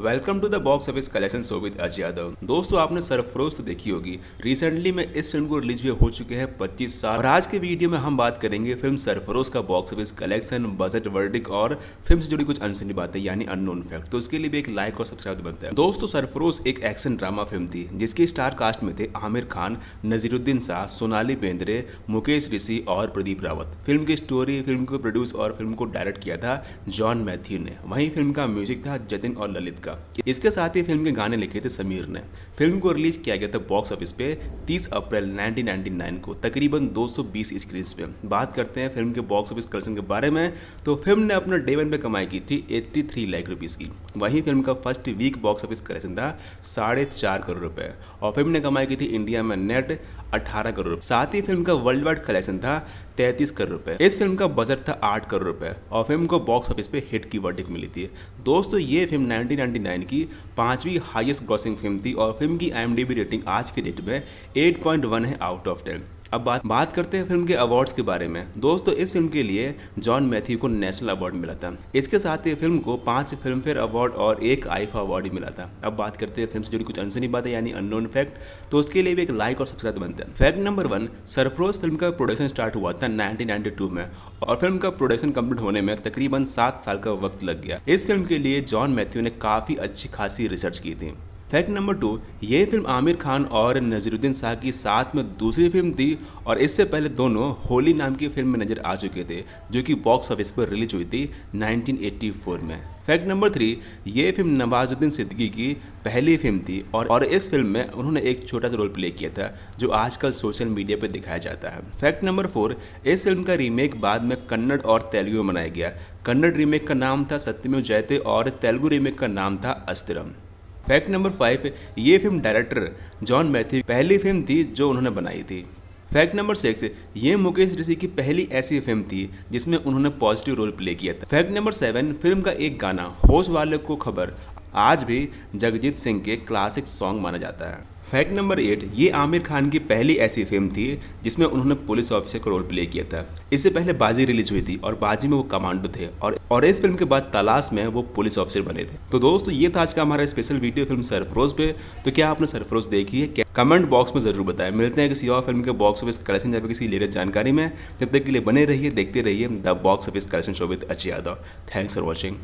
welcome to the box office collection show with Ajay Yadav दोस्तों आपने सरफरोश तो देखी होगी रिसेंटली में इस फिल्म को रिलीज भी हो चुके हैं 25 साल और आज के वीडियो में हम बात करेंगे फिल्म सरफरोश का box office collection budget verdict और फिल्म से जुड़ी कुछ अनसनी बातें यानी अननोन फैक्ट तो उसके लिए भी एक लाइक और सब्सक्राइब बनता है दोस्तों सरफरोश एक एक्शन ड्रामा फिल्म थी जिसके स्टार कास्ट में थे आमिर खान नजीरुद्दीन शाह सोनाली बेंद्रे मुकेश ऋषि और प्रदीप रावत फिल्म की स्टोरी फिल्म को प्रोड्यूस और फिल्म को डायरेक्ट किया था जॉन मैथ्यू ने वहीं फिल्म का म्यूजिक था जतिन और ललित का का इसके साथ ही फिल्म के गाने लिखे थे समीर ने फिल्म को रिलीज किया गया था बॉक्स ऑफिस पे 30 अप्रैल 1999 को तकरीबन 220 स्क्रीन पे बात करते हैं फिल्म के बॉक्स ऑफिस कलेक्शन के बारे में तो फिल्म ने अपने डे वन पे कमाई की थी 83 लाख रुपीज़ की वहीं फिल्म का first week box office collection था साढ़े करोड़ रुपये और फिल्म ने कमाई की थी इंडिया में नेट 18 करोड़ साथ ही फिल्म का वर्ल्ड वाइड कलेक्शन था 33 करोड़ रुपए इस फिल्म का बजट था 8 करोड़ रुपए और फिल्म को बॉक्स ऑफिस पे हिट की वर्डिक मिली थी दोस्तों ये फिल्म 1999 की पांचवी हाईएस्ट ग्रॉसिंग फिल्म थी और फिल्म की आईएमडीबी रेटिंग आज की डेट में 8.1 है आउट ऑफ टेन अब बात बात करते हैं फिल्म के अवार्ड्स के बारे में दोस्तों इस फिल्म के लिए जॉन मैथ्यू को नेशनल अवार्ड मिला था इसके साथ ही फिल्म को पांच फिल्म फेयर अवार्ड और एक आईफा अवार्ड मिला था अब बात करते हैं फिल्म से जुड़ी कुछ अनसुनी बातें यानी अननोन फैक्ट तो उसके लिए भी एक लाइक और सब्सक्राइब बनते हैं fact number one Sarfarosh film का प्रोडक्शन स्टार्ट हुआ था नाइनटीन में और फिल्म का प्रोडक्शन कम्प्लीट होने में तकरीबन सात साल का वक्त लग गया इस फिल्म के लिए जॉन मैथ्यू ने काफी अच्छी खासी रिसर्च की थी फैक्ट नंबर टू ये फिल्म आमिर खान और नज़ीरुद्दीन शाह की साथ में दूसरी फिल्म थी और इससे पहले दोनों होली नाम की फिल्म में नजर आ चुके थे जो कि बॉक्स ऑफिस पर रिलीज हुई थी 1984 में फैक्ट नंबर थ्री ये फिल्म नवाजुद्दीन सिद्दीकी की पहली फिल्म थी और और इस फिल्म में उन्होंने एक छोटा सा रोल प्ले किया था जो आजकल सोशल मीडिया पर दिखाया जाता है फैक्ट नंबर फोर इस फिल्म का रीमेक बाद में कन्नड़ और तेलुगु में बनाया गया कन्नड़ रीमेक का नाम था सत्यमेव जयते और तेलुगु रीमेक का नाम था अस्तरम फैक्ट नंबर फाइव ये फिल्म डायरेक्टर जॉन मैथ्यू पहली फिल्म थी जो उन्होंने बनाई थी फैक्ट नंबर सिक्स ये मुकेश ऋषि की पहली ऐसी फिल्म थी जिसमें उन्होंने पॉजिटिव रोल प्ले किया था फैक्ट नंबर सेवन फिल्म का एक गाना होश वाले को खबर आज भी जगजीत सिंह के क्लासिक सॉन्ग माना जाता है फैक्ट नंबर एट ये आमिर खान की पहली ऐसी फिल्म थी जिसमें उन्होंने पुलिस ऑफिसर का रोल प्ले किया था इससे पहले बाजी रिलीज हुई थी और बाजी में वो कमांडो थे और और इस फिल्म के बाद तलाश में वो पुलिस ऑफिसर बने थे तो दोस्तों ये था आज का हमारा स्पेशल वीडियो फिल्म सरफरोज पे तो क्या आपने सरफरोज देखी है कमेंट बॉक्स में जरूर बताएं मिलते हैं किसी और फिल्म के बॉक्स ऑफिस कलेक्शन या किसी लेटेस्ट जानकारी में जब तक के लिए बने रहिए देखते रहिए the box office collection show with Ajay Yadav thanks for watching